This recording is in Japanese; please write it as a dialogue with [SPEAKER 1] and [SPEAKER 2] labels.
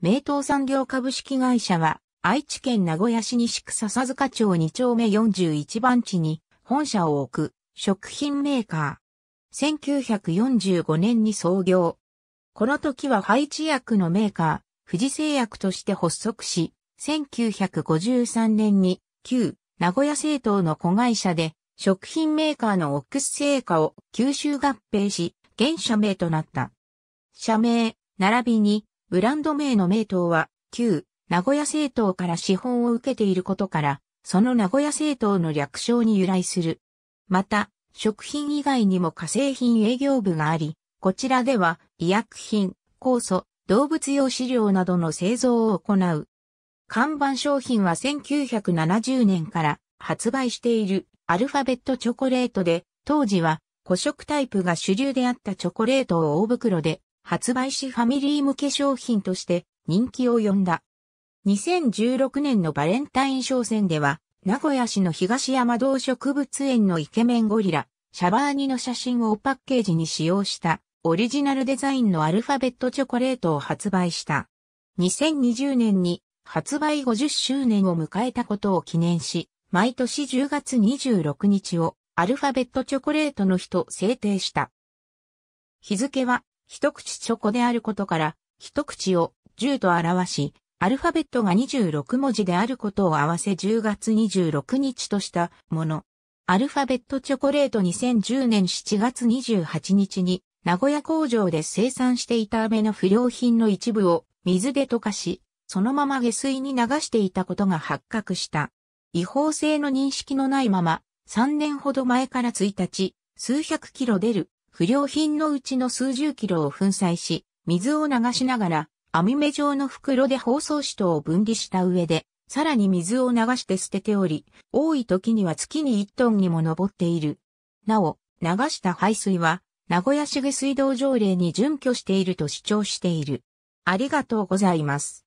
[SPEAKER 1] 名東産業株式会社は、愛知県名古屋市西区笹塚町2丁目41番地に本社を置く食品メーカー。1945年に創業。この時は配置薬のメーカー、富士製薬として発足し、1953年に旧名古屋製糖の子会社で食品メーカーのオックス製菓を吸収合併し、現社名となった。社名、並びにブランド名の名刀は、旧、名古屋政党から資本を受けていることから、その名古屋政党の略称に由来する。また、食品以外にも化成品営業部があり、こちらでは、医薬品、酵素、動物用飼料などの製造を行う。看板商品は1970年から発売しているアルファベットチョコレートで、当時は古食タイプが主流であったチョコレートを大袋で発売しファミリー向け商品として人気を呼んだ。2016年のバレンタイン商戦では、名古屋市の東山動植物園のイケメンゴリラ、シャバーニの写真をパッケージに使用したオリジナルデザインのアルファベットチョコレートを発売した。2020年に発売50周年を迎えたことを記念し、毎年10月26日をアルファベットチョコレートの日と制定した。日付は一口チョコであることから、一口を10と表し、アルファベットが26文字であることを合わせ10月26日としたもの。アルファベットチョコレート2010年7月28日に名古屋工場で生産していた飴の不良品の一部を水で溶かし、そのまま下水に流していたことが発覚した。違法性の認識のないまま、3年ほど前から1日、数百キロ出る不良品のうちの数十キロを粉砕し、水を流しながら、網目状の袋で包装紙等を分離した上で、さらに水を流して捨てており、多い時には月に1トンにも上っている。なお、流した排水は、名古屋市下水道条例に準拠していると主張している。ありがとうございます。